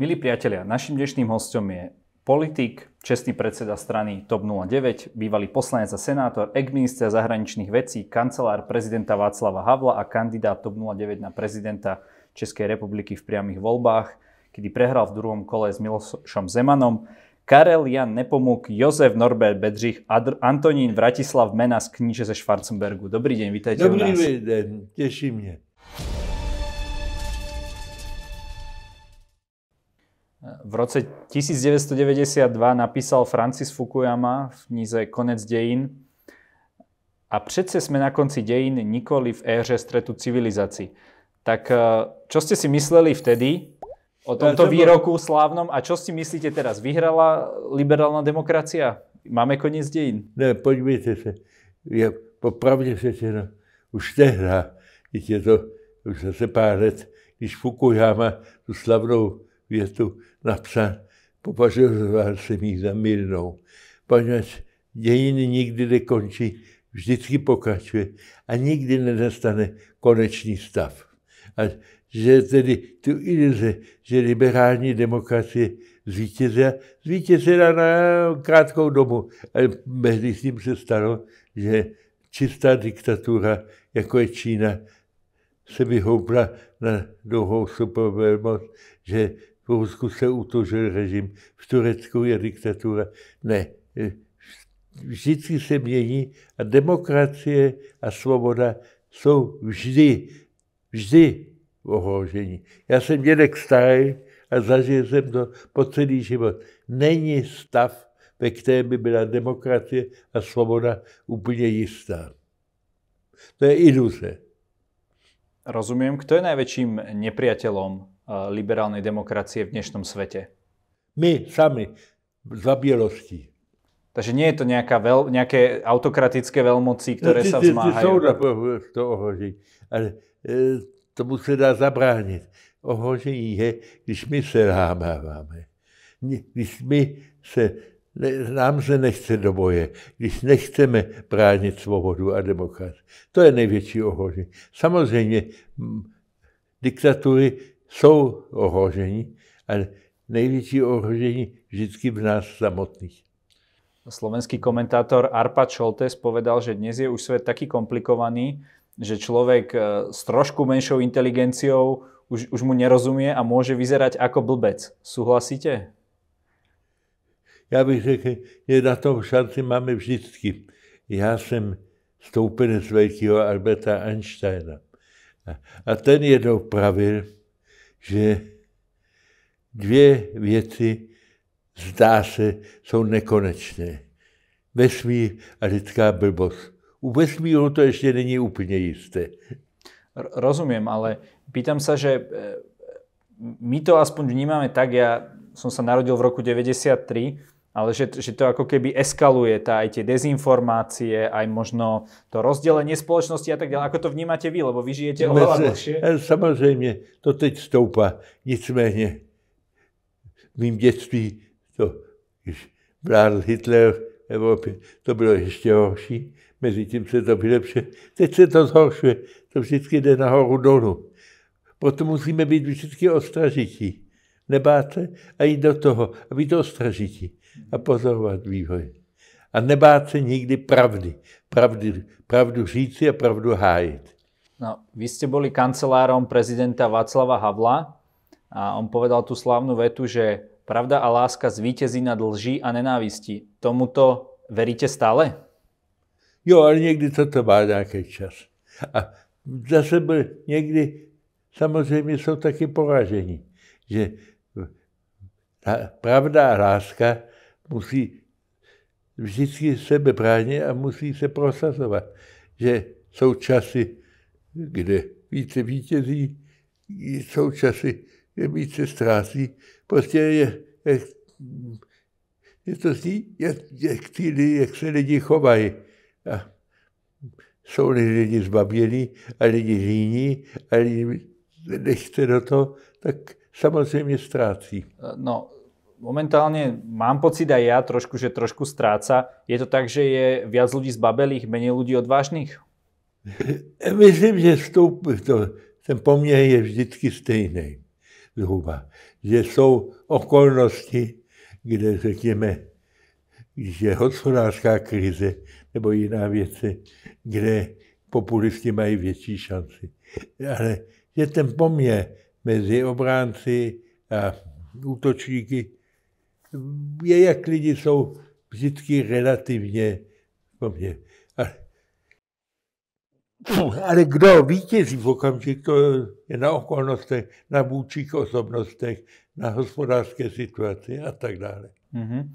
Milí priatelia, našim dnešným hostom je politik, čestný predseda strany TOP 09, bývalý poslanec a senátor, ex zahraničných vecí, kancelár prezidenta Václava Havla a kandidát TOP 09 na prezidenta Českej republiky v priamých voľbách, kedy prehral v druhom kole s Milošom Zemanom, Karel Jan Nepomuk, Jozef Norbert Bedřich, Adr- Antonín Vratislav Menas, kníže ze Schwarzenbergu. Dobrý deň, vítajte Dobrý u nás. Dobrý deň, teší mě. V roce 1992 napísal Francis Fukuyama v knize Konec dějin a přece jsme na konci dějin nikoli v éře střetu civilizací. Tak eh, čo jste si mysleli vtedy o eh, tomto výroku slávnom a čo si myslíte teraz? Vyhrala liberální demokracia? Máme konec dějin? Ne, podívejte se. Je, popravdě řečeno, už tehda, když je to už zase pár let, když Fukuyama tu slavnou větu napsat, považuji mi za mírnou, poněvadž dějiny nikdy nekončí, vždycky pokračuje a nikdy nedostane konečný stav. A že tedy tu iluze, že liberální demokracie zvítězila, zvítězila na krátkou dobu. Ale mezi tím se stalo, že čistá diktatura, jako je Čína, se vyhoupla na dlouhou supervelmoc, že Rakousku se utožil režim, v Turecku je diktatura. Ne, eh, vždycky se mění a demokracie a svoboda jsou vždy, vždy ohrožení. Já jsem dědek starý a zažil jsem to po celý život. Není stav, ve kterém by byla demokracie a svoboda úplně jistá. To je iluze. Rozumiem, kto je najväčším nepriateľom liberální demokracie v dnešním světě. My sami, za bělostí. Takže nie je to nějaká vel, nějaké autokratické velmoci, které no, se sa vzmáhají. Jsou to ohrožení, ale e, tomu se dá zabránit. Ohrožení je, když my selháváme. Když my se, ne, nám se nechce do boje, když nechceme bránit svobodu a demokracii. To je největší ohrožení. Samozřejmě m, diktatury jsou ohroženi, ale největší ohrožení vždycky v nás samotných. Slovenský komentátor Arpa Čoltes povedal, že dnes je už svet taký komplikovaný, že človek e, s trošku menšou inteligenciou už, už mu nerozumie a môže vyzerať ako blbec. Súhlasíte? Já bych řekl, že na tom šanci máme vždycky. Já jsem stoupenec velkého Alberta Einsteina. A ten jednou pravil, že dvě věci, zdá se, jsou nekonečné. Vesmír a lidská blbost. U vesmíru to ještě není úplně jisté. Rozumím, ale pýtam se, že e, my to aspoň vnímáme tak, já jsem se narodil v roku 93 ale že, že to ako keby eskaluje, tá, aj tie dezinformácie, aj možno to rozdelenie spoločnosti a tak ďalej. Ako to vnímate vy, lebo vy žijete oveľa dlhšie? E, samozřejmě, to teď stoupá. Nicméně v mým dětství to, když Hitler v Evropě, to bylo ještě horší. Mezitím se to vylepšuje. Teď se to zhoršuje. To vždycky jde nahoru dolů. Proto musíme být vždycky ostražití. Nebáte? a jít do toho a být ostražití a pozorovat vývoj. A nebát se nikdy pravdy. Pravdy, pravdu říci a pravdu hájit. No, vy ste boli kancelárom prezidenta Václava Havla a on povedal tú slávnu vetu, že pravda a láska zvítězí nad lží a nenávisti. Tomuto veríte stále? Jo, ale někdy to to má nějaký čas. A zase byl někdy, samozřejmě jsou taky poražení, že pravda a láska musí vždycky sebe bránit a musí se prosazovat. Že jsou časy, kde více vítězí, jsou časy, kde více ztrácí. Prostě je, je, je to zní, jak, jak, ty, jak se lidi chovají. A jsou lidi zbavění a lidi líní a lidi nechce do toho, tak samozřejmě ztrácí. No, momentálne mám pocit aj ja trošku, že trošku stráca. Je to tak, že je viac ľudí zbabelých, menej ľudí odvážnych? Myslím, že vstup, to, ten poměr je vždycky stejný zhruba. Že jsou okolnosti, kde řekněme, když je hospodářská krize nebo jiná věci, kde populisti mají větší šanci. Ale že ten poměr mezi obránci a útočníky je, jak lidi jsou vždycky relativně po mně. Ale, ale kdo vítězí v to je na okolnostech, na vůčích osobnostech, na hospodářské situaci a tak dále. Mm-hmm.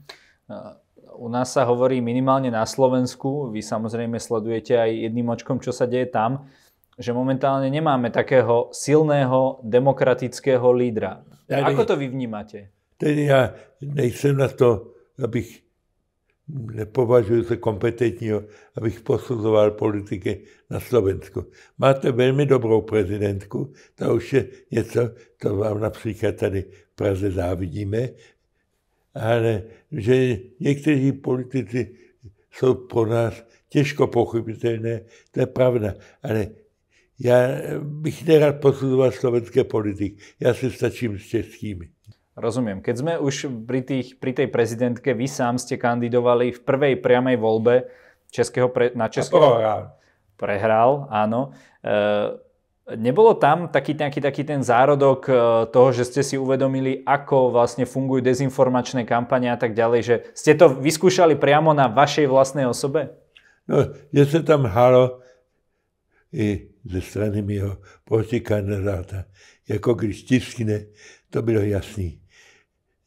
U nás sa hovorí minimálne na Slovensku, vy samozrejme sledujete aj jedným očkom, čo sa deje tam, že momentálne nemáme takého silného demokratického lídra. Ako to vy vnímate? Ten já nejsem na to, abych nepovažuji se kompetentního, abych posuzoval politiky na Slovensku. Máte velmi dobrou prezidentku, ta už je něco, to vám například tady v Praze závidíme, ale že někteří politici jsou pro nás těžko pochopitelné, to je pravda, ale já bych nerad posuzoval slovenské politiky. já se stačím s českými. Rozumiem. Keď sme už pri, tých, pri tej prezidentke, vy sám ste kandidovali v prvej priamej voľbe českého pre, na českého... A prehral, áno. E, nebolo tam taký nejaký taký ten zárodok e, toho, že ste si uvedomili, ako vlastne fungujú dezinformačné kampane a tak ďalej, že ste to vyskúšali priamo na vašej vlastnej osobe? No, je sa tam halo i ze strany mého protikandidáta, jako když tiskne, to bylo jasný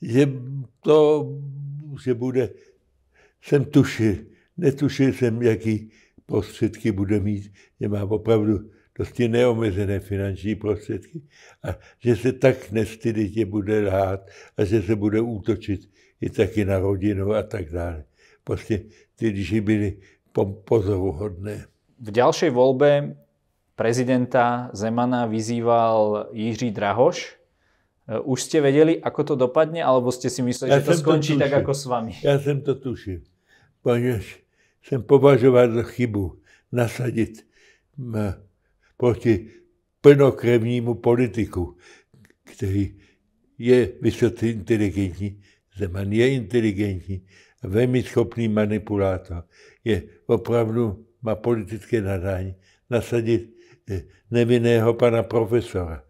že to, že bude, jsem tušil, netušil jsem, jaký prostředky bude mít, že má opravdu dosti neomezené finanční prostředky a že se tak nestyditě bude lhát a že se bude útočit i taky na rodinu a tak dále. Prostě ty lži byly pozoruhodné. V další volbě prezidenta Zemana vyzýval Jiří Drahoš, Eh, už jste věděli, ako to dopadne, alebo jste si mysleli, já že to skončí to tak jako s vami? Já jsem to tušil, ponieważ jsem považoval za chybu nasadit eh, proti plnokrevnímu politiku, který je vysoce inteligentní, Zeman je inteligentní velmi schopný manipulátor. Je opravdu, má politické nadání nasadit eh, nevinného pana profesora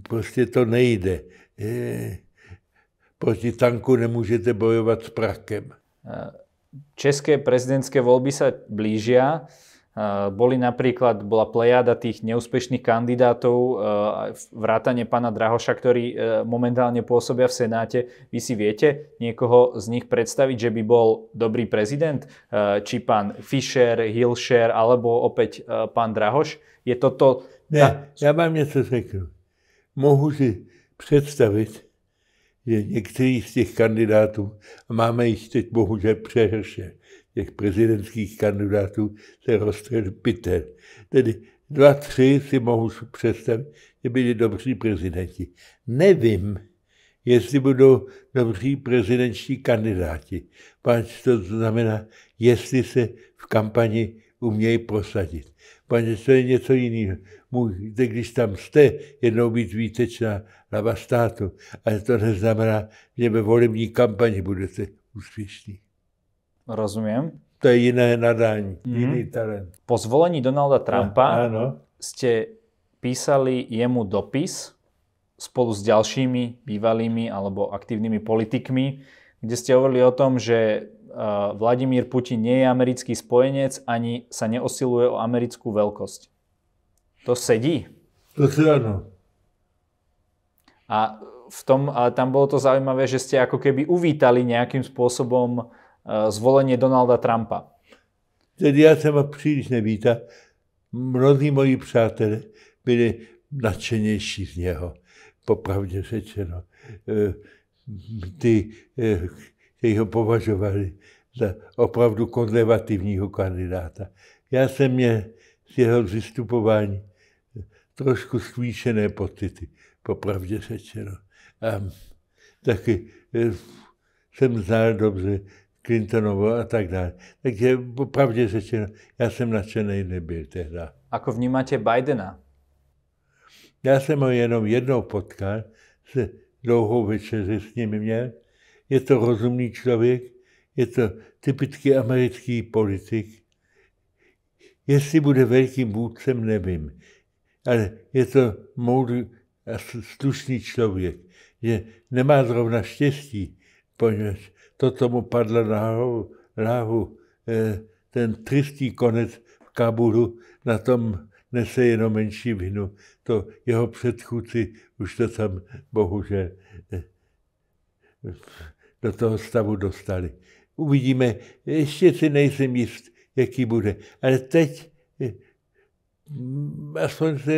prostě to nejde. Proti tanku nemůžete bojovat s prakem. E, české prezidentské volby se blížia. E, boli napríklad, bola plejada tých neúspešných kandidátov, e, vrátane pána Drahoša, ktorí momentálne pôsobia v Senáte. Vy si viete niekoho z nich predstaviť, že by bol dobrý prezident? Či pán Fischer, Hilšer, alebo opäť pán Drahoš? Je toto... Ne, já vám niečo řeknu mohu si představit, že některý z těch kandidátů, a máme jich teď bohužel přehrše, těch prezidentských kandidátů se roztrhl Tedy dva, tři si mohu představit, že byli dobří prezidenti. Nevím, jestli budou dobří prezidentští kandidáti, pač to znamená, jestli se v kampani umějí prosadit. Paně, to je něco jiného. Můžete, když tam jste, jednou být výtečná hlava státu, ale to neznamená, že ve volební kampani budete úspěšní. Rozumím. To je jiné nadání, mm-hmm. jiný talent. Po zvolení Donalda Trumpa a, ano. jste písali jemu dopis spolu s dalšími bývalými alebo aktivními politikmi, kde jste hovorili o tom, že Eh, Vladimír Putin nie je americký spojenec, ani sa neosiluje o americkú veľkosť. To sedí? To si ano. A v tom, ale tam bolo to zaujímavé, že ste ako keby uvítali nejakým spôsobom eh, zvolenie Donalda Trumpa. Tedy já ma příliš nevítal. Mnozí moji přátelé byli nadšenější z něho, popravdě řečeno. Eh, ty kteří ho považovali za opravdu konzervativního kandidáta. Já jsem měl z jeho vystupování trošku sklíšené pocity, popravdě řečeno. A taky eh, jsem znal dobře Clintonovo a tak dále. Takže popravdě řečeno, já jsem nadšený nebyl tehdy. Ako vnímáte Bidena? Já jsem ho jenom jednou potkal, se dlouhou večeři s ním měl je to rozumný člověk, je to typický americký politik. Jestli bude velkým vůdcem, nevím, ale je to moudrý a slušný člověk, že nemá zrovna štěstí, poněvadž to, co mu padlo na hlavu, hlavu eh, ten tristý konec v Kabulu, na tom nese jenom menší vinu. To jeho předchůdci už to tam bohužel eh, do toho stavu dostali. Uvidíme, ještě si nejsem jist, jaký bude. Ale teď eh, mm, aspoň se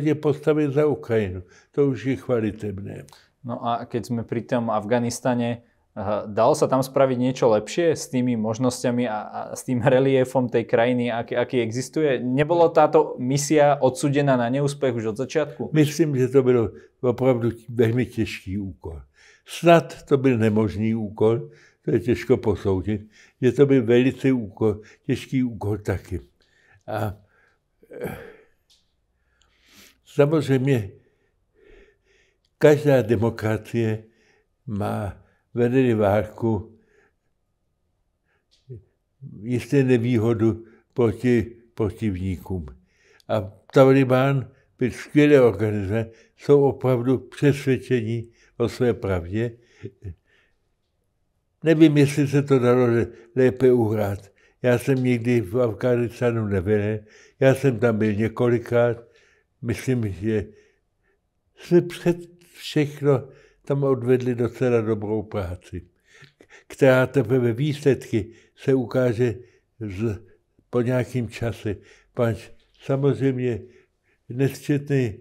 je postavit za Ukrajinu. To už je chvalitebné. No a keď jsme pri tom Afganistane, eh, dalo se tam spravit něco lepšie s tými možnostiami a, a s tým reliefom tej krajiny, aký, aký existuje? Nebolo táto misia odsudená na neúspech už od začátku? Myslím, že to bylo opravdu velmi těžký úkol. Snad to byl nemožný úkol, to je těžko posoudit, že to byl velice úkol, těžký úkol taky. A eh, samozřejmě každá demokracie má vedený válku jisté nevýhodu proti protivníkům. A Taliban byl skvělé organizace, jsou opravdu přesvědčení, o své pravdě. Nevím, jestli se to dalo lépe uhrát. Já jsem nikdy v Afganistánu nebyl. Já jsem tam byl několikrát. Myslím, že se před všechno tam odvedli docela dobrou práci, která teprve výsledky se ukáže z, po nějakém čase. Pač samozřejmě nesčetné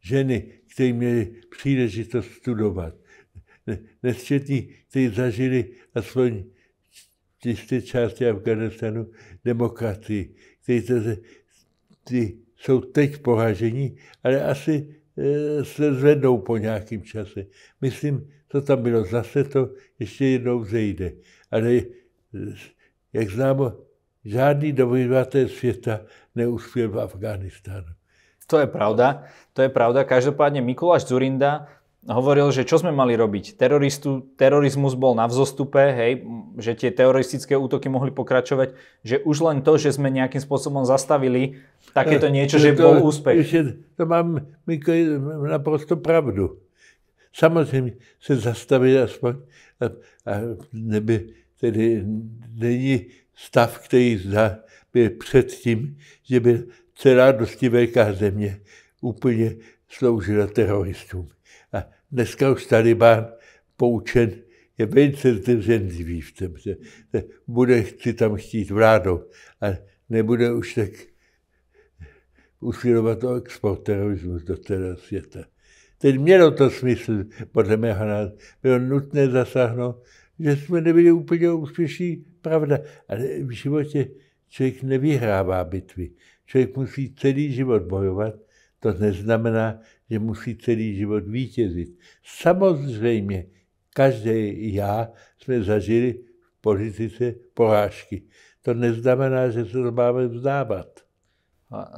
ženy, kteří měli příležitost studovat. Nesčetní, kteří zažili aspoň čisté části Afganistanu demokracii, kteří ty jsou teď pohažení, ale asi e, se zvednou po nějakém čase. Myslím, co tam bylo zase, to ještě jednou zejde. Ale e, jak známo, žádný dobyvatel světa neuspěl v Afganistánu. To je pravda, to je pravda. Každopádne Mikuláš Zurinda hovoril, že čo sme mali robiť? Teroristu, terorizmus bol na vzostupe, hej, že tie teroristické útoky mohli pokračovať, že už len to, že sme nejakým spôsobom zastavili takéto eh, niečo, že to, bol úspech. Ještě, to mám Miko, naprosto pravdu. Samozřejmě se zastavili aspoň, a, a neby, tedy není stav, který za, by předtím, že by celá dosti velká země úplně sloužila teroristům. A dneska už Taliban poučen je velice zdrženlivý v tom, že bude si tam chtít vládou a nebude už tak usilovat o export terorismus do celého světa. Teď mělo to smysl, podle mého názoru, bylo nutné zasáhnout, že jsme nebyli úplně úspěšní, pravda, ale v životě člověk nevyhrává bitvy. Člověk musí celý život bojovat, to neznamená, že musí celý život vítězit. Samozřejmě, každé já jsme zažili v politice porážky. To neznamená, že se to máme vzdávat.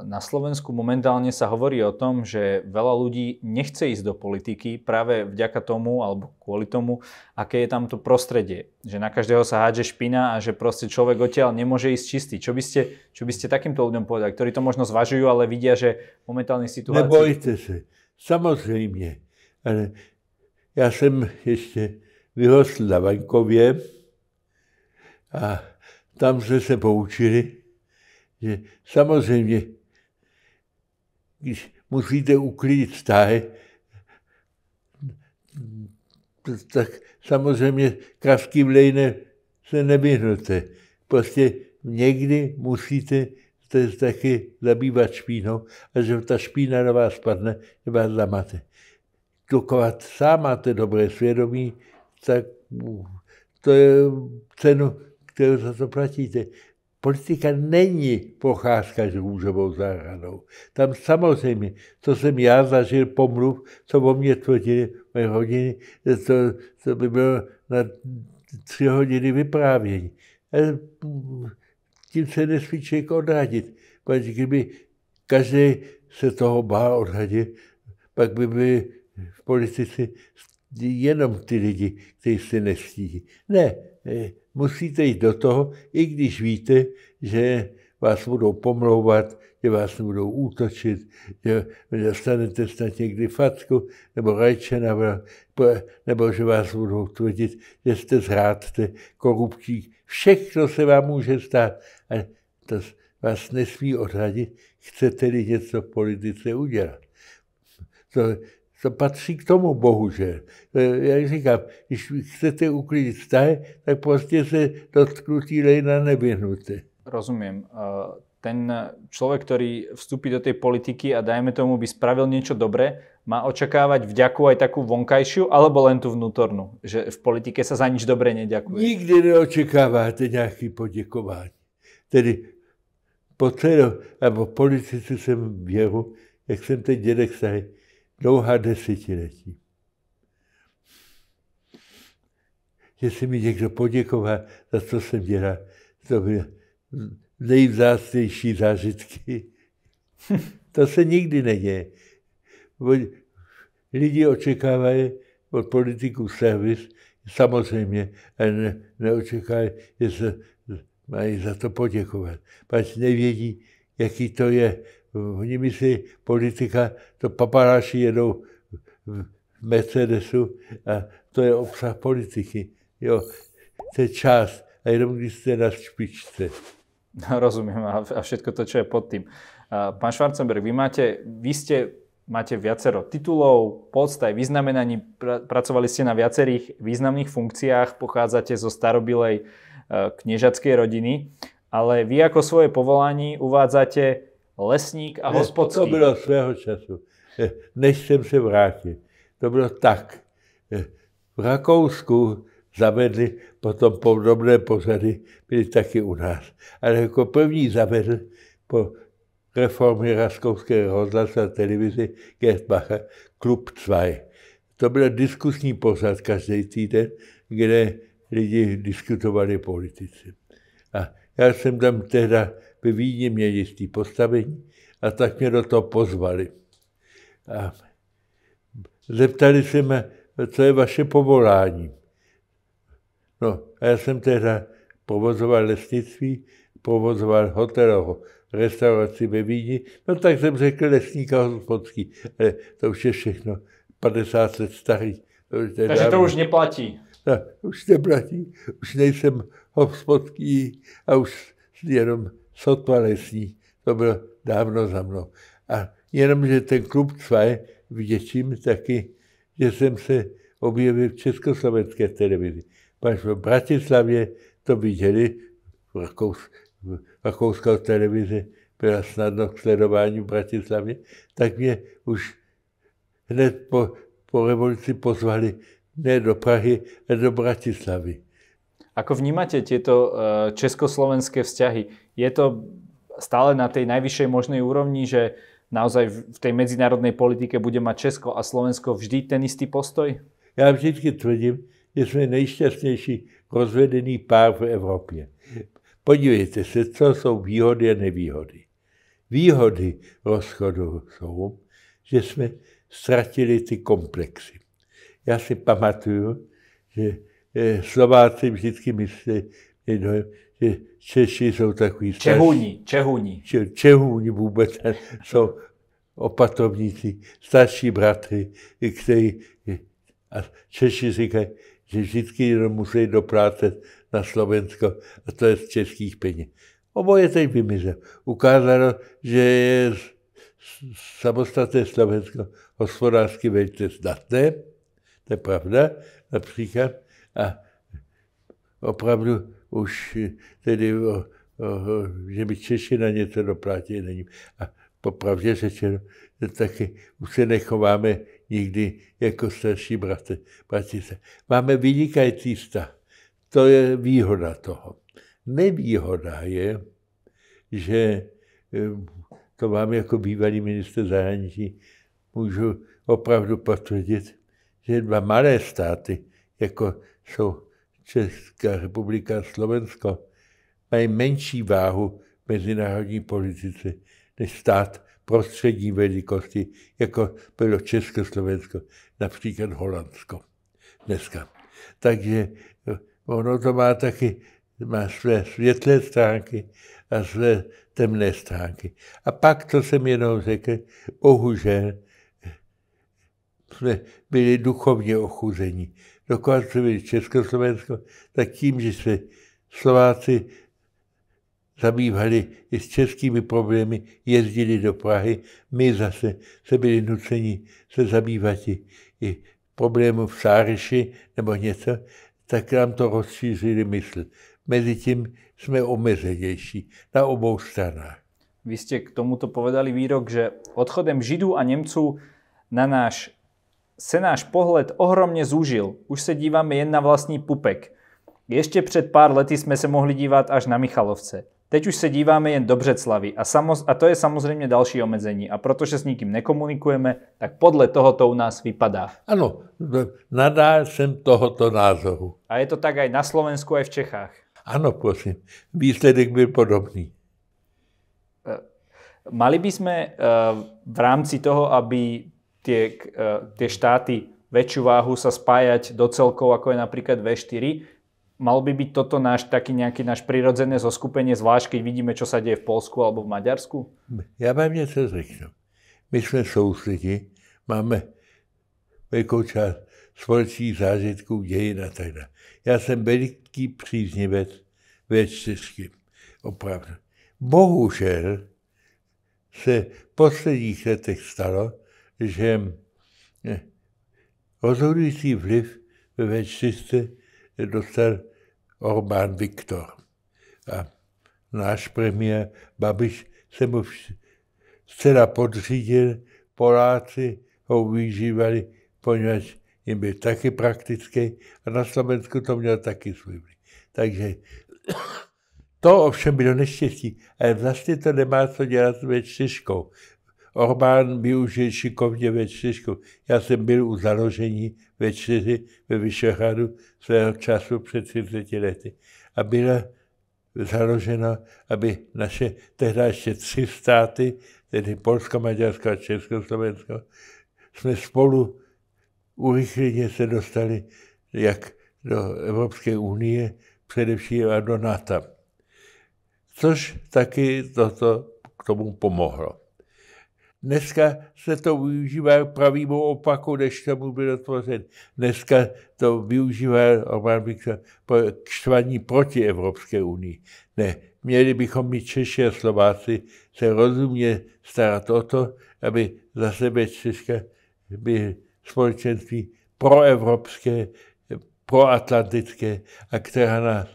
Na Slovensku momentálne sa hovorí o tom, že veľa ľudí nechce ísť do politiky práve vďaka tomu alebo kvôli tomu, aké je tam to prostredie. Že na každého sa hádže špina a že proste človek odtiaľ nemôže ísť čistý. Čo by ste, čo by ste takýmto ľuďom povedali, ktorí to možno zvažujú, ale vidia, že momentálne situácii... Nebojte sa, samozrejme. Ale ja som ešte vyhostl na Vaňkovie a tam sme sa poučili, že samozřejmě, když musíte uklidit stáje, tak samozřejmě kravský vlejne se nevyhnete. Prostě někdy musíte se taky zabývat špínou a že ta špína na vás padne, že vás zamate. Dokud sám máte dobré svědomí, tak to je cenu, kterou za to platíte. Politika není pocházka s růžovou zahradou. Tam samozřejmě, co jsem já zažil pomluv, co o mě tvrdili moje hodiny, to, to by bylo na tři hodiny vyprávění. Mm, tím se nesmí člověk odradit. Protože kdyby každý se toho bál odradit, pak by by v politici jenom ty lidi, kteří se nestíhí. Ne, eh, Musíte jít do toho, i když víte, že vás budou pomlouvat, že vás budou útočit, že dostanete snad někdy facku nebo rajče, nebo, nebo že vás budou tvrdit, že jste zrádce, korupčí. Všechno se vám může stát. A to vás nesmí odradit, chcete-li něco v politice udělat. To to patří k tomu Bohu, e, Jak říkám, když chcete uklidit vztahy, tak prostě se dotknutí lejna nevyhnuté. Rozumím. E, ten člověk, který vstupí do té politiky a dajme tomu by spravil něco dobré, má očekávat vďaku aj takovou vonkajší, alebo len tu vnútornú? Že v politike se za nič dobré neďakuje? Nikdy neočekáváte nějaký poděkování. Tedy po celé, nebo politici jsem věru, jak jsem ten dědek stále, dlouhá desetiletí. Jestli mi někdo poděkoval za to, co jsem dělal, to byly nejvzácnější zážitky. to se nikdy neděje. Lidi očekávají od politiků servis, samozřejmě, ale ne, neočekávají, že se mají za to poděkovat. Pač nevědí, jaký to je Eh, oni si politika, to paparáši jedou v Mercedesu a to je obsah politiky. Jo, to je čas a jenom když jste na špičce. Rozumím a všetko to, čo je pod tým. Pán Schwarzenberg, vy máte, vy ste, máte viacero titulov, podstaj, vyznamenaní, pra, pracovali ste na viacerých významných funkciách, pochádzate zo starobilej eh, kniežackej rodiny, ale vy ako svoje povolání uvádzate lesník a hospodský. To bylo svého času, eh, než jsem se vrátil. To bylo tak. Eh, v Rakousku zavedli potom podobné pořady, byly taky u nás. Ale jako první zavedl po reformě Raskouské rozhlasu a televizi Gertbacher Klub 2. To byl diskusní pořad každý týden, kde lidi diskutovali politici. A já jsem tam teda ve Vídni měli jistý postavení a tak mě do toho pozvali. A zeptali se mě, co je vaše povolání. No a já jsem teda provozoval lesnictví, provozoval hotel, restauraci ve Vídni, no tak jsem řekl lesníka hospodský, ale eh, to už je všechno 50 let starý. To už Takže dávno. to už neplatí. No, už neplatí, už nejsem hospodský a už jenom sotva lesní. To bylo dávno za mnou. A jenomže ten klub Cvaj vděčím taky, že jsem se objevil v československé televizi. Pak v Bratislavě to viděli, v Rakous, rakouskou televizi byla snadno k sledování v Bratislavě, tak mě už hned po, po revoluci pozvali ne do Prahy, ale do Bratislavy. Ako vnímate tieto eh, československé vzťahy? je to stále na tej najvyššej možnej úrovni, že naozaj v tej medzinárodnej politike bude mať Česko a Slovensko vždy ten istý postoj? Já vždycky tvrdím, že jsme nejšťastnější rozvedený pár v Evropě. Podívejte se, co jsou výhody a nevýhody. Výhody rozchodu jsou, že jsme ztratili ty komplexy. Já si pamatuju, že eh, Slováci vždycky mysleli, že Češi jsou takový starší. čehuní. Če, čehuní vůbec jsou opatovníci, starší bratry, kteří a Češi říkají, že vždycky jenom musí do práce na Slovensko a to je z českých peněz. Oboje teď vymizel. Ukázalo, že je samostatné Slovensko hospodářsky velice zdatné, to je pravda, například, a opravdu už tedy, o, o, že by Češi na něco doplatili, není. A popravdě řečeno, že taky už se nechováme nikdy jako starší bratři, bratřice. Máme vynikající vztah. To je výhoda toho. Nevýhoda je, že eh, to vám jako bývalý minister zahraničí můžu opravdu potvrdit, že dva malé státy, jako jsou Česká republika a Slovensko mají menší váhu v mezinárodní politice než stát prostřední velikosti, jako bylo Československo, například Holandsko dneska. Takže eh, ono to má taky má své světlé stránky a své temné stránky. A pak, co jsem jenom řekl, bohužel eh, jsme byli duchovně ochuzení dokonce Československo, tak tím, že se Slováci zabývali i s českými problémy, jezdili do Prahy, my zase se byli nuceni se zabývat i, problémů v Sáriši nebo něco, tak nám to rozšířili mysl. Mezitím jsme omezenější na obou stranách. Vy ste k tomuto povedali výrok, že odchodem Židů a Němců na náš se náš pohled ohromně zúžil. Už se díváme jen na vlastní pupek. Ještě před pár lety jsme se mohli dívat až na Michalovce. Teď už se díváme jen do Břeclavy a, samoz, a to je samozřejmě další omezení. A protože s nikým nekomunikujeme, tak podle toho to u nás vypadá. Ano, nadá jsem tohoto názoru. A je to tak aj na Slovensku, aj v Čechách. Ano, prosím. Výsledek byl podobný. E, mali by sme v rámci toho, aby tie, e, tie štáty väčšiu váhu sa spájať do celkov, ako je napríklad V4. Mal by byť toto náš taký nejaký náš prirodzené zoskupenie, zvlášť keď vidíme, čo sa deje v Polsku alebo v Maďarsku? Ja vám niečo řeknu. My sme sousedi, máme veľkou časť společných zážitků, dějin a tak dále. Já jsem veliký příznivec V4. Opravdu. Bohužel se v posledních letech stalo, že eh, rozhodující vliv ve V4 dostal Orbán Viktor. A náš premiér Babiš se mu zcela podřídil, Poláci ho využívali, poněvadž jim byl taky praktický a na Slovensku to měl taky svůj vliv. Takže to ovšem bylo neštěstí, ale vlastně to nemá co dělat s V4. Orbán využil šikovně ve čtyřku. Já jsem byl u založení ve čtyři ve Vyšehradu svého času před 30 lety. A byla založena, aby naše tehdy ještě tři státy, tedy Polsko, Maďarsko a Československo, jsme spolu urychleně se dostali jak do Evropské unie, především a do NATO. Což taky toto k tomu pomohlo. Dneska se to využívá k pravému opaku, než mu bylo tvořen. Dneska to využívá k štvaní proti Evropské unii. Ne, měli bychom mít Češi a Slováci se rozumně starat o to, aby za sebe Česka by společenství proevropské, proatlantické a která nás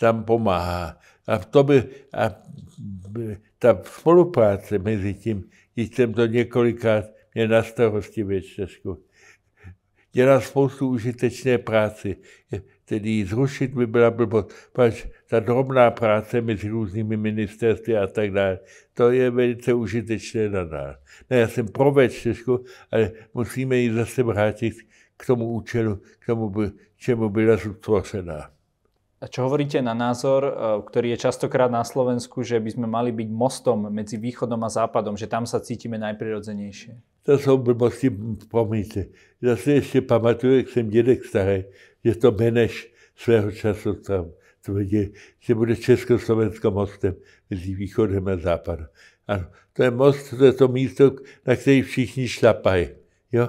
tam pomáhá. A to by, a ta spolupráce mezi tím, když jsem to několikrát měl na starosti ve Česku, dělá spoustu užitečné práce. Tedy zrušit by byla blbost, pač ta drobná práce mezi různými ministerství a tak dále, to je velice užitečné nás. Ne, no, já jsem pro Česku, ale musíme ji zase vrátit k tomu účelu, k tomu, čemu byla zutvořená. A Čo hovoríte na názor, eh, ktorý je častokrát na Slovensku, že by sme mali byť mostom medzi východom a západom, že tam sa cítime najprirodzenejšie? To sú blbosti pomíte. Já si ještě pamatuju, jak jsem dědek starý, že to Beneš svého času tam tvrdí, že bude Československo mostem mezi východem a západem. Ano, to je most, to je to místo, na který všichni šlapají. Jo?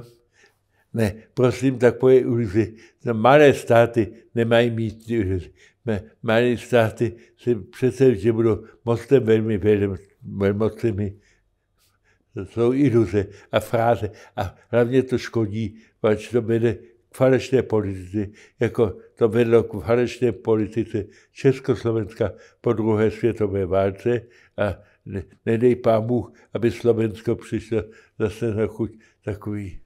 Ne, prosím, takové iluzi. malé státy nemají mít iluzi. Eh, malé státy si přece, že budou mostem velmi velmocemi, to jsou iluze a fráze. A hlavně to škodí, protože to vede k falešné politice, jako to vedlo k falešné politice Československa po druhé světové válce a nedej pán Bůh, aby Slovensko přišlo zase na chuť takový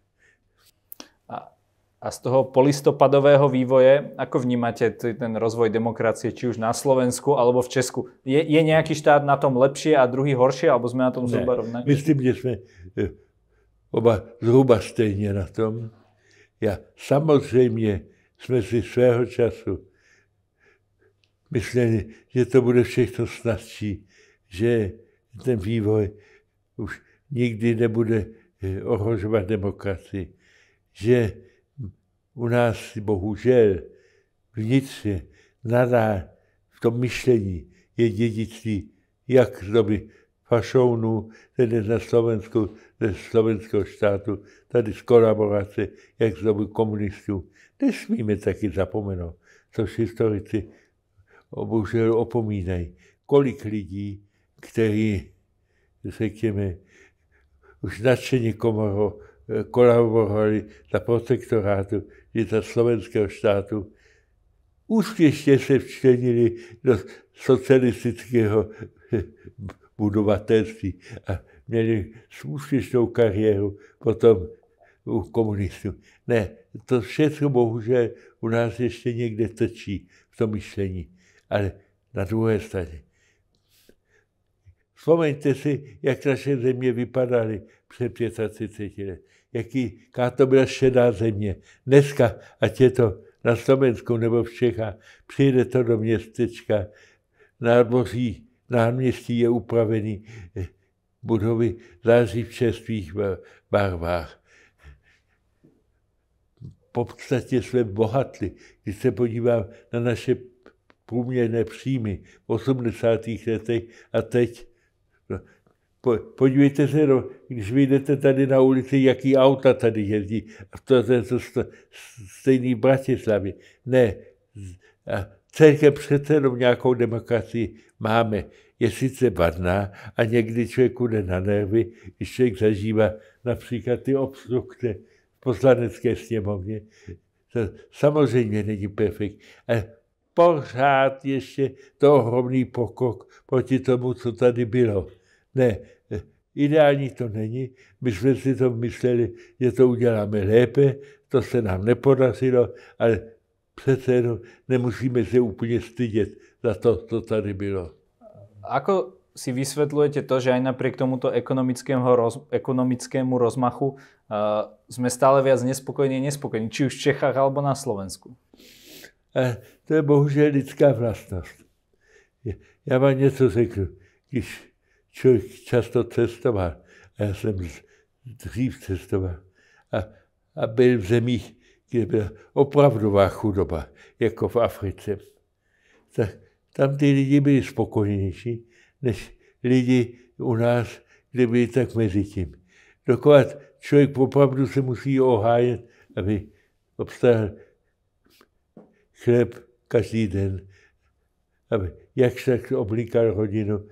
a z toho polistopadového vývoje, ako vnímate ten rozvoj demokracie, či už na Slovensku alebo v Česku? Je, je nějaký štát na tom lepšie a druhý horšie, alebo jsme na tom zhruba rovné? Myslím, že jsme e, oba zhruba stejně na tom. Já samozřejmě jsme si svého času mysleli, že to bude všechno snadší, že ten vývoj už nikdy nebude e, ohrožovat demokracii, že u nás bohužel vnitřně nadá v tom myšlení je dědictví jak z doby fašounů, tedy na Slovensku, ze slovenského štátu, tady z kolaborace, jak z doby komunistů. Nesmíme taky zapomenout, což historici bohužel opomínají. Kolik lidí, kteří, řekněme, už nadšení komoro kolaborovali za protektorátu i za slovenského štátu. Úspěšně se včlenili do socialistického budovatelství a měli úspěšnou kariéru potom u komunistů. Ne, to všechno bohužel u nás ještě někde tečí v tom myšlení. Ale na druhé straně. Vzpomeňte si, jak naše země vypadaly před 35 lety jaký, jaká to byla šedá země. Dneska, ať je to na Slovensku nebo v Čechách, přijde to do městečka, nádvoří, náměstí je upravený, eh, budovy září v čerstvých barvách. Po podstatě jsme bohatli. Když se podívám na naše průměrné příjmy v 80. letech a teď, no, po, podívejte se, no, když vyjdete tady na ulici, jaký auta tady jezdí. A to, je to stejný v Bratislavě. Ne, a celkem přece jenom nějakou demokracii máme. Je sice vadná a někdy člověku jde na nervy, když člověk zažívá například ty obstrukce v poslanecké sněmovně. To samozřejmě není perfekt, ale pořád ještě to ohromný pokok proti tomu, co tady bylo. Ne, Ideální to není, my jsme si to mysleli, že to uděláme lépe, to se nám nepodařilo, ale přece jenom nemusíme se úplně stydět za to, co tady bylo. Ako si vysvětlujete to, že aj napriek tomuto ekonomickému, roz, ekonomickému rozmachu uh, eh, sme stále viac nespokojení, a či už v Čechách alebo na Slovensku? A eh, to je bohužel lidská vlastnost. Já vám něco řeknu. Když člověk často cestoval. A já jsem dřív cestoval. A, a byl v zemích, kde byla opravdová chudoba, jako v Africe. Tak tam ty lidi byli spokojenější, než lidi u nás, kde byli tak mezi tím. Dokonce člověk opravdu se musí ohájet, aby obstál chléb každý den, aby jak se oblíkal rodinu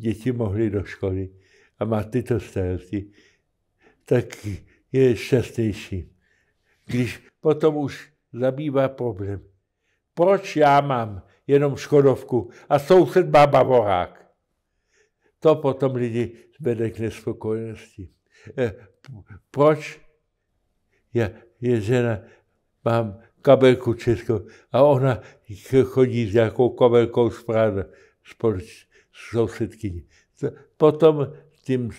děti mohly do školy a má tyto starosti, tak je šťastnější. Když potom už zabývá problém. Proč já mám jenom Škodovku a soused má bavorák? To potom lidi vede k nespokojenosti. Eh, proč je, je žena, mám kabelku českou a ona chodí s nějakou kabelkou z Prahy, společně sousedkyně. Potom tím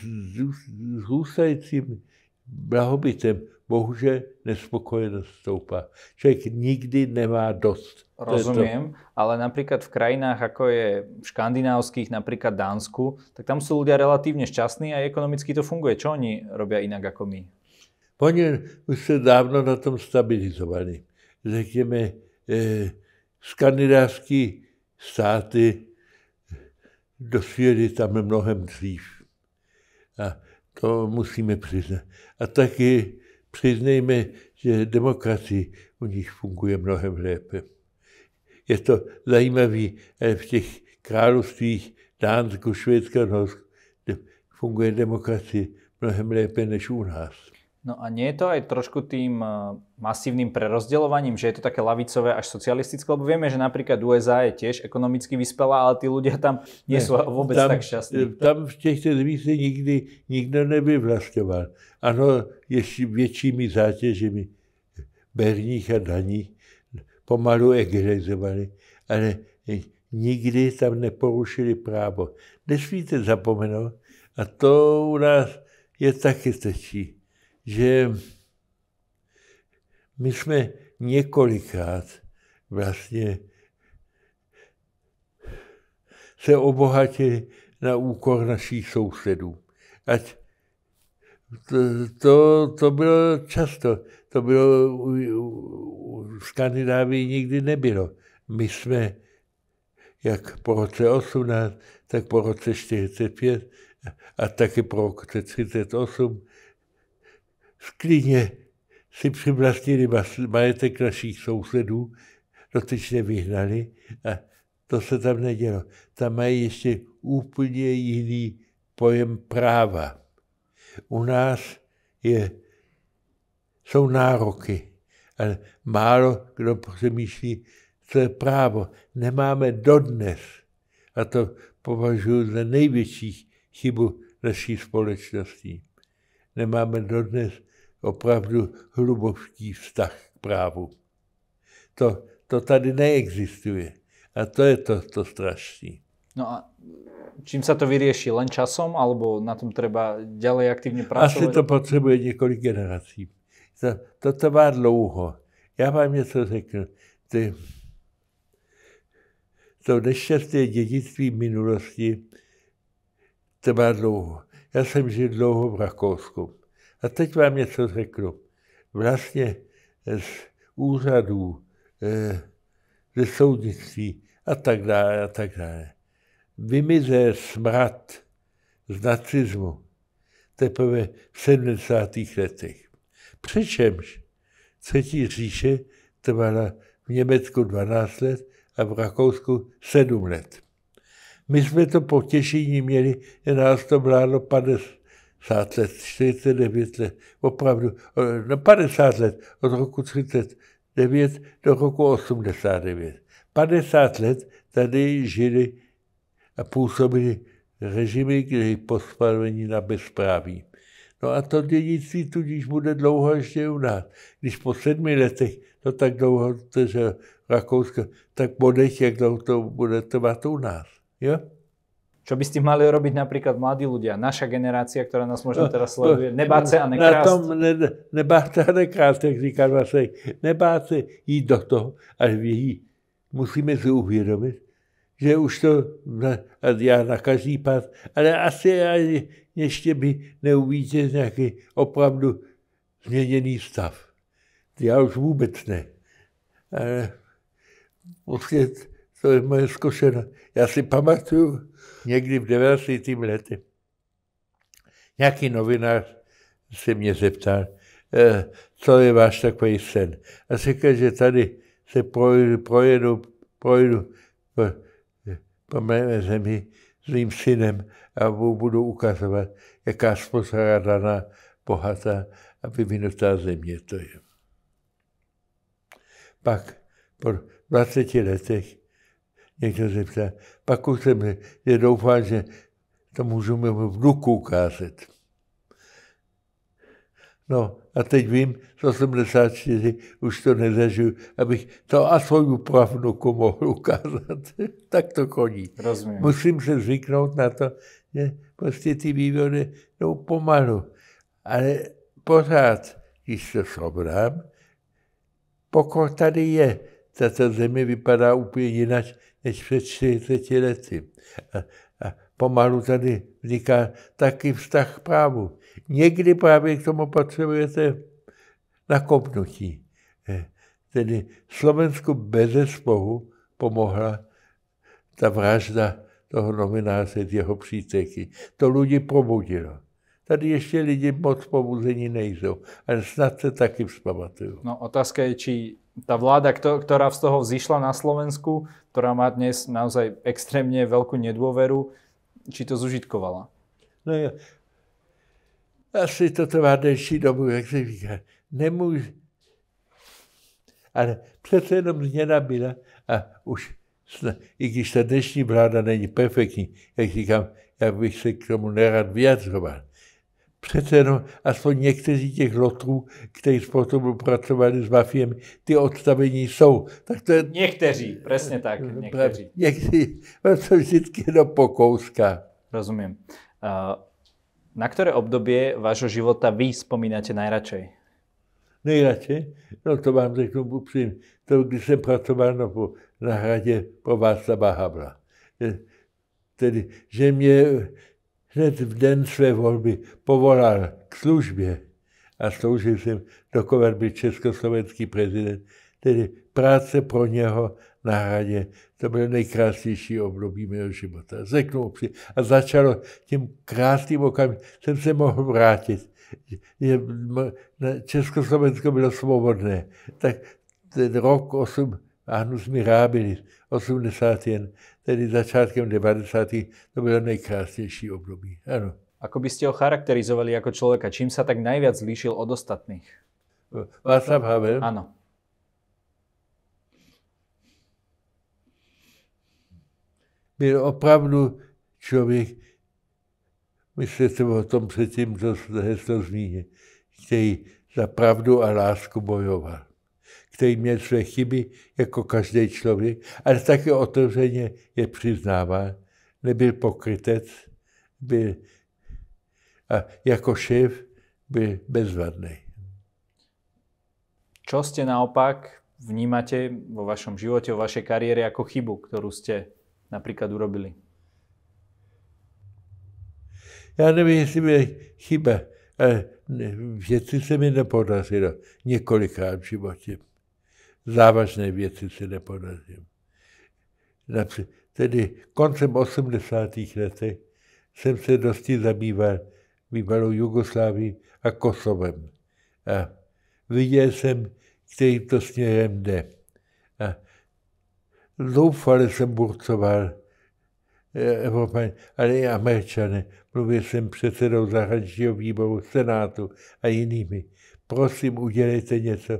zůstajícím blahobytem bohužel nespokojenost stoupá. Člověk nikdy nemá dost. Rozumím, to to. ale například v krajinách, jako je v škandinávských, například Dánsku, tak tam jsou lidé relativně šťastní a ekonomicky to funguje. Co oni robí inak jako my? Oni už se dávno na tom stabilizovali. Řekněme, eh, skandinávský státy dospěli tam mnohem dřív. A to musíme přiznat. A taky přiznejme, že demokracie u nich funguje mnohem lépe. Je to zajímavé e, v těch královstvích Dánsku, Švédska, Norsku funguje demokracie mnohem lépe než u nás. No a nie je to aj trošku tým eh, masívnym prerozdeľovaním, že je to také lavicové až socialistické, lebo vieme, že napríklad USA je tiež ekonomicky vyspelá, ale tí ľudia tam nie sú vôbec tam, tak šťastní. Tam v těchto zemích se nikdy nikdo nevyvlastňoval. Ano, ještě většími zátěžemi berních a daní pomalu exilizovali, ale nikdy tam neporušili právo. Nesmíte zapomenout a to u nás je taky tečí že my jsme několikrát vlastně se obohatili na úkor našich sousedů. Ať to, to, to bylo často, to bylo u, u, u Skandinávii nikdy nebylo. My jsme jak po roce 18, tak po roce 45 a taky po roce 38 sklidně si přivlastnili majetek našich sousedů, dotyčně vyhnali a to se tam nedělo. Tam mají ještě úplně jiný pojem práva. U nás je, jsou nároky, ale málo kdo přemýšlí, co je právo. Nemáme dodnes. A to považuji za největší chybu naší společnosti. Nemáme dodnes opravdu hluboký vztah k právu. To, to tady neexistuje. A to je to, to strašné. No a čím se to vyřeší? Len časom? Alebo na tom třeba ďalej aktivně pracovat? Asi to potřebuje několik generací. To, to trvá dlouho. Já vám něco řeknu. Ty, to nešťastné dědictví minulosti trvá dlouho. Já jsem žil dlouho v Rakousku. A teď vám něco řeknu. Vlastně z úřadů, eh, ze soudnictví a tak dále a tak dále. Vymizel smrad z nacismu teprve v 70. letech. Přičemž třetí říše trvala v Německu 12 let a v Rakousku 7 let. My jsme to potěšení měli, že nás to vládlo 50, 50 let, 49 let, opravdu, eh, na no, 50 let, od roku 39 do roku 89. 50 let tady žili a působili režimy, kdy postavení na bezpráví. No a to dědictví tudíž bude dlouho ještě u nás. Když po sedmi letech to no tak dlouho držel Rakousko, tak bodech, jak dlouho to bude trvat u nás. Jo? Čo by ste mali robiť napríklad mladí ľudia, naša generácia, ktorá nás možno teraz sleduje? nebáť sa a nekrásť? Na tom ne, nebáť sa a nekrásť, jak říká Vasek. Nebáť sa ísť do toho, až vědí. Musíme si uvědomit, že už to já na každý pas, ale asi ani ještě by neuvítěl nějaký opravdu změněný stav. Já už vůbec ne. Ale prostě to je moje zkušenost. Já si pamatuju někdy v 90. letech. Nějaký novinář se mě zeptal, eh, co je váš takový sen. A říkal, že tady se projedu, projedu, projedu po, po mé zemi s mým synem a budu ukazovat, jaká spořádaná, bohatá a vyvinutá země to je. Pak po 20 letech někteří ptá. Pak už jsem je doufám, že to můžu v vnuku ukázat. No a teď vím, z 84 už to nezažiju, abych to a svou pravnuku mohl ukázat. tak to koní. Rozumím. Musím se zvyknout na to, že prostě ty vývody jdou pomalu. Ale pořád, když to srovnám, pokud tady je. Tato země vypadá úplně jinak, než před 40 lety. A, a pomalu tady vzniká taky vztah k právu. Někdy právě k tomu potřebujete nakopnutí. Eh, tedy Slovensku bez spohu pomohla ta vražda toho novináře, jeho příteky. To lidi probudilo. Tady ještě lidi moc pobuzení nejsou, ale snad se taky vzpamatuju. No otázka je, či tá vláda, ktorá z toho vzýšla na Slovensku, ktorá má dnes naozaj extrémne veľkú nedôveru, či to zužitkovala? No jo. Asi to trvá delší dobu, jak se říká. Nemůžu. Ale přece jenom změna byla a už, i když ta dnešní vláda není perfektní, jak říkám, já bych se k tomu nerad vyjadřoval přece jenom aspoň někteří těch lotů, kteří potom pracovali s mafiemi, ty odstavení jsou. Tak to je... Někteří, přesně tak, někteří. Někteří, to vždycky do pokouska. Rozumím. Eh, na které období vašeho života vy vzpomínáte najradšej? Nejradši? No to vám řeknu upřímně. To, když jsem pracoval na, na hradě pro Václava Havla. Eh, tedy, že mě Hned v den své volby povolal k službě a sloužil jsem, do byl československý prezident, tedy práce pro něho na hradě. To bylo nejkrásnější období mého života. Řeknu si A začalo tím krásným okamžikem, jsem se mohl vrátit. Československo bylo svobodné. Tak ten rok 8, Ahnus Mirabilis, 81, tedy začátkem 90. to bylo nejkrásnější období. Ano. Ako byste ho charakterizovali jako člověka, Čím se tak najviac líšil od ostatných? Václav Havel? Ano. Byl opravdu člověk, že o tom předtím, co heslo zmíně, který za pravdu a lásku bojoval který měl své chyby jako každý člověk, ale také otevřeně je přiznává. Nebyl pokrytec, byl a jako šéf byl bezvadný. Co jste naopak vnímáte vo vašem životě, vo vaší kariéře jako chybu, kterou jste například urobili? Já nevím, jestli byla chyba, ale věci se mi nepodařilo. Několikrát v životě. Závažné věci se nepodařilo. Napřed, tedy koncem 80. let jsem se dosti zabýval bývalou Jugoslávii a Kosovem. A viděl jsem, kterým to směrem jde. A zoufale jsem burcoval eh, Evropany, ale i Američany mluvil jsem předsedou zahraničního výboru, senátu a jinými. Prosím, udělejte něco,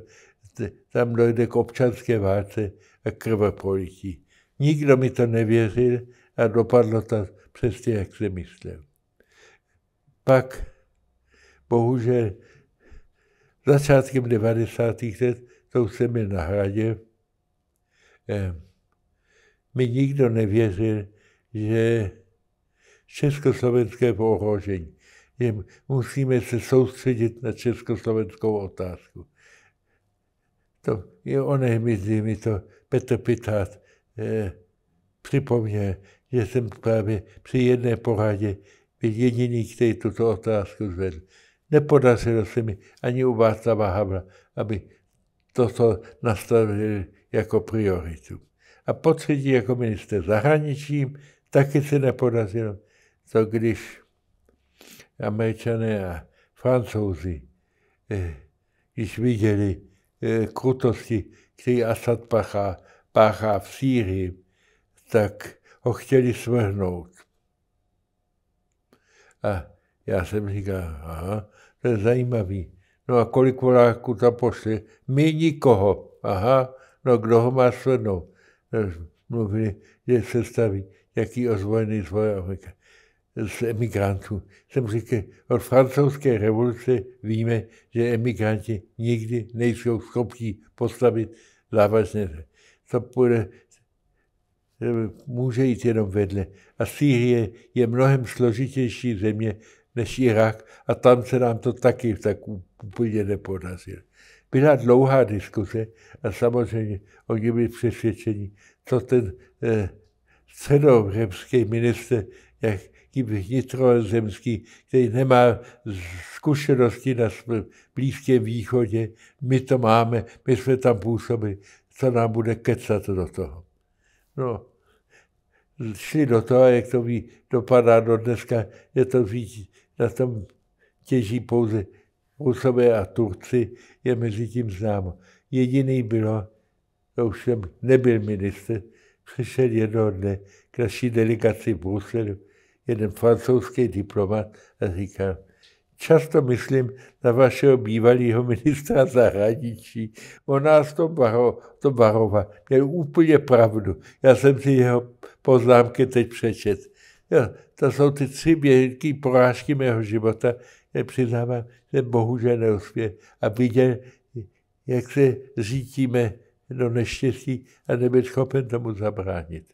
tam dojde k občanské válce a krvoprolití. Nikdo mi to nevěřil a dopadlo to přesně, jak jsem myslel. Pak, bohužel, začátkem 90. let, to už jsem byl na hradě, eh, mi nikdo nevěřil, že československé pohrožení. musíme se soustředit na československou otázku. To je o nehmizí, mi to Petr Pitát eh, připomněl, že jsem právě při jedné poradě byl jediný, který tuto otázku zvedl. Nepodařilo se mi ani u Václava Havla, aby toto nastavili jako prioritu. A po třetí jako minister zahraničím, taky se nepodařilo co když Američané a Francouzi, když eh, viděli eh, krutosti, který Assad páchá, páchá v Sýrii, tak ho chtěli svrhnout. A já jsem říkal, aha, to je zajímavý. No a kolik voláků tam pošli? My nikoho. Aha, no kdo ho má svrhnout? No, mluvili, že se staví jaký ozvojený zvoj Amerika z emigrantů. Jsem říkal, od francouzské revoluce víme, že emigranti nikdy nejsou schopni postavit závažné. To bude, může jít jenom vedle. A Sýrie je mnohem složitější země než Irák a tam se nám to taky tak úplně nepodařilo. Byla dlouhá diskuse a samozřejmě oni byli přesvědčeni, co ten eh, středoevropský minister, jak tím vnitrozemský, který nemá zkušenosti na Blízkém východě. My to máme, my jsme tam působili, co nám bude kecat do toho. No, šli do toho, jak to ví, dopadá do dneska, je to víc, na tom těží pouze Rusové a Turci, je mezi tím známo. Jediný bylo, to už jsem nebyl minister, přišel jednoho dne k naší delegaci v Bruselu jeden francouzský diplomat a říkal, často myslím na vašeho bývalého ministra zahraničí. On nás to, baro, to Měl úplně pravdu. Já jsem si jeho poznámky teď přečet. Jo, to jsou ty tři velké porážky mého života, které přiznávám, že bohužel neuspěl. A viděl, jak se řítíme do neštěstí a nebyl schopen tomu zabránit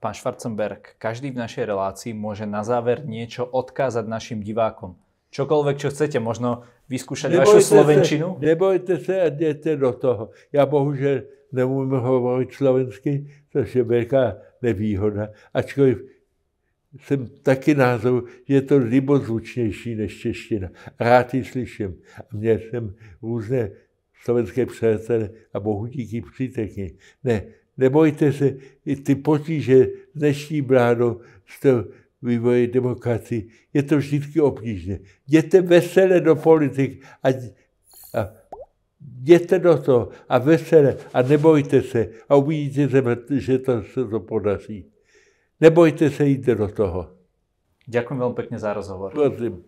pán Schwarzenberg, každý v našej relácii môže na záver niečo odkázať našim divákom. Čokoľvek, čo chcete, možno vyskúšať nebojte vašu slovenčinu? Se, nebojte sa, a jděte do toho. Ja bohužel nemôžem hovoriť slovensky, to je veľká nevýhoda. Ačkoliv jsem taky názoru, že je to libozvučnější než čeština. Rád ji slyším. Měl jsem různé slovenské přátelé a bohu díky přítekni. Ne, Nebojte se, i ty potíže dnešní bráno z toho vývoje demokracie, je to vždycky obtížné. Jděte veselé do politik a, a jděte do toho a veselé a nebojte se a uvidíte, že to se to podaří. Nebojte se, jít do toho. Děkuji velmi pěkně za rozhovor. Prosím.